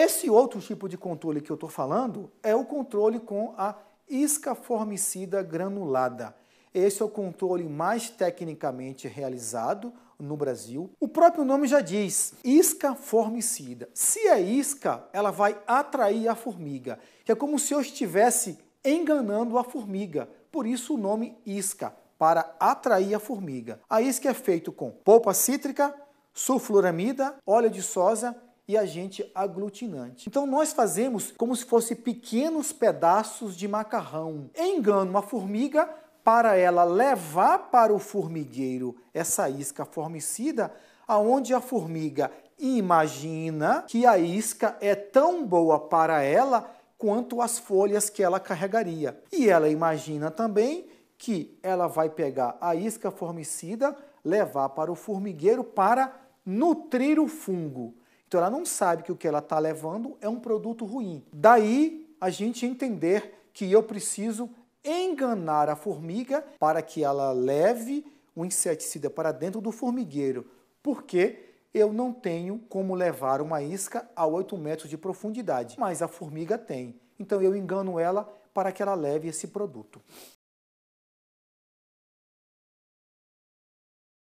Esse outro tipo de controle que eu estou falando é o controle com a iscaformicida granulada. Esse é o controle mais tecnicamente realizado no Brasil. O próprio nome já diz, isca formicida. Se é isca, ela vai atrair a formiga, que é como se eu estivesse enganando a formiga. Por isso o nome isca, para atrair a formiga. A isca é feito com polpa cítrica, sulfuramida, óleo de sosa e agente aglutinante. Então nós fazemos como se fossem pequenos pedaços de macarrão. Engano uma formiga para ela levar para o formigueiro essa isca formicida, aonde a formiga imagina que a isca é tão boa para ela quanto as folhas que ela carregaria. E ela imagina também que ela vai pegar a isca formicida, levar para o formigueiro para nutrir o fungo. Então ela não sabe que o que ela está levando é um produto ruim. Daí a gente entender que eu preciso enganar a formiga para que ela leve o inseticida para dentro do formigueiro, porque eu não tenho como levar uma isca a 8 metros de profundidade, mas a formiga tem. Então eu engano ela para que ela leve esse produto.